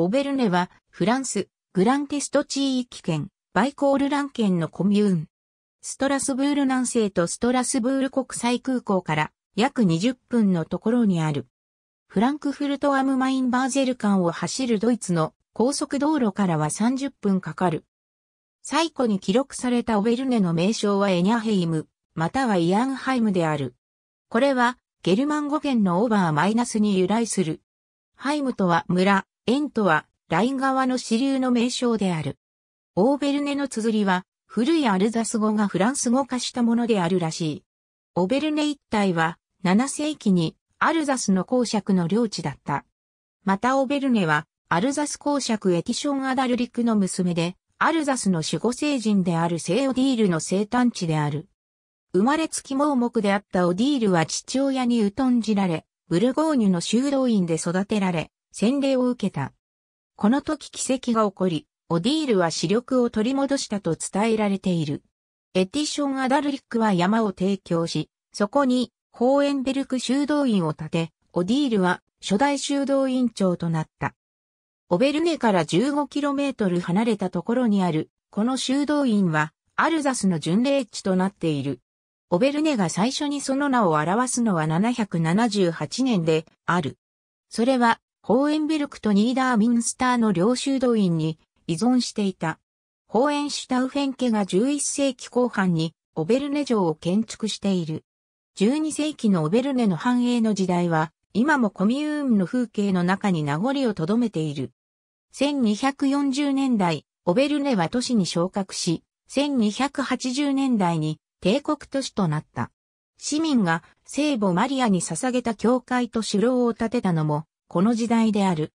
オベルネは、フランス、グランテスト地域圏、バイコールラン県のコミューン。ストラスブール南西とストラスブール国際空港から約20分のところにある。フランクフルトアムマインバーゼル間を走るドイツの高速道路からは30分かかる。最古に記録されたオベルネの名称はエニャヘイム、またはイアンハイムである。これはゲルマン語圏のオーバーマイナスに由来する。ハイムとは村、円とは、ライン側の支流の名称である。オーベルネの綴りは、古いアルザス語がフランス語化したものであるらしい。オベルネ一帯は、7世紀にアルザスの公爵の領地だった。またオベルネは、アルザス公爵エティション・アダルリクの娘で、アルザスの守護聖人である聖オディールの生誕地である。生まれつき盲目であったオディールは父親に疎んじられ、ブルゴーニュの修道院で育てられ、洗礼を受けた。この時奇跡が起こり、オディールは視力を取り戻したと伝えられている。エティション・アダルリックは山を提供し、そこにホーエンベルク修道院を建て、オディールは初代修道院長となった。オベルネから 15km 離れたところにある、この修道院は、アルザスの巡礼地となっている。オベルネが最初にその名を表すのは778年である。それはホーエンベルクとニーダーミンスターの領修道院に依存していた。ホーエンシュタウフェン家が11世紀後半にオベルネ城を建築している。12世紀のオベルネの繁栄の時代は、今もコミューンの風景の中に名残を留めている。1240年代、オベルネは都市に昇格し、1280年代に帝国都市となった。市民が聖母マリアに捧げた教会と城を建てたのも、この時代である。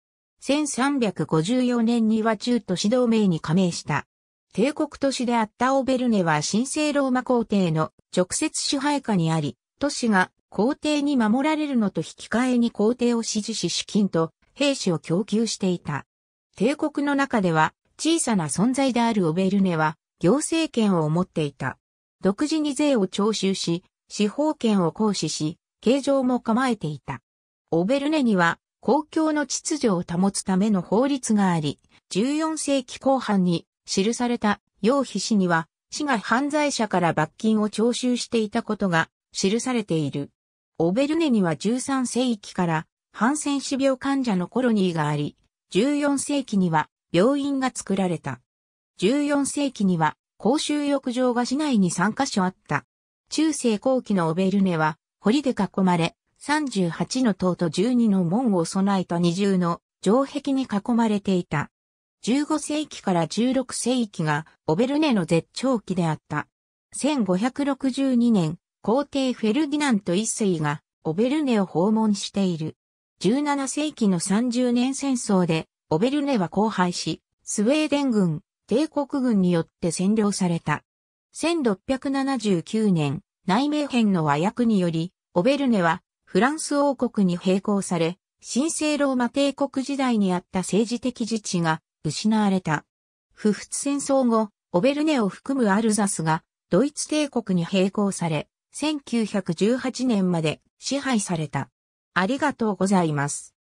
1354年には中都市同盟に加盟した。帝国都市であったオベルネは神聖ローマ皇帝の直接支配下にあり、都市が皇帝に守られるのと引き換えに皇帝を支持し資金と兵士を供給していた。帝国の中では小さな存在であるオベルネは行政権を持っていた。独自に税を徴収し、司法権を行使し、形状も構えていた。オベルネには公共の秩序を保つための法律があり、14世紀後半に記された楊皮氏には、市が犯罪者から罰金を徴収していたことが記されている。オベルネには13世紀からハンセン氏病患者のコロニーがあり、14世紀には病院が作られた。14世紀には公衆浴場が市内に3カ所あった。中世後期のオベルネは堀で囲まれ、38の塔と12の門を備えた二重の城壁に囲まれていた。15世紀から16世紀がオベルネの絶頂期であった。1562年、皇帝フェルディナント一世がオベルネを訪問している。17世紀の30年戦争でオベルネは荒廃し、スウェーデン軍、帝国軍によって占領された。1679年、内名編の和訳により、オベルネはフランス王国に並行され、神聖ローマ帝国時代にあった政治的自治が失われた。不仏戦争後、オベルネを含むアルザスがドイツ帝国に並行され、1918年まで支配された。ありがとうございます。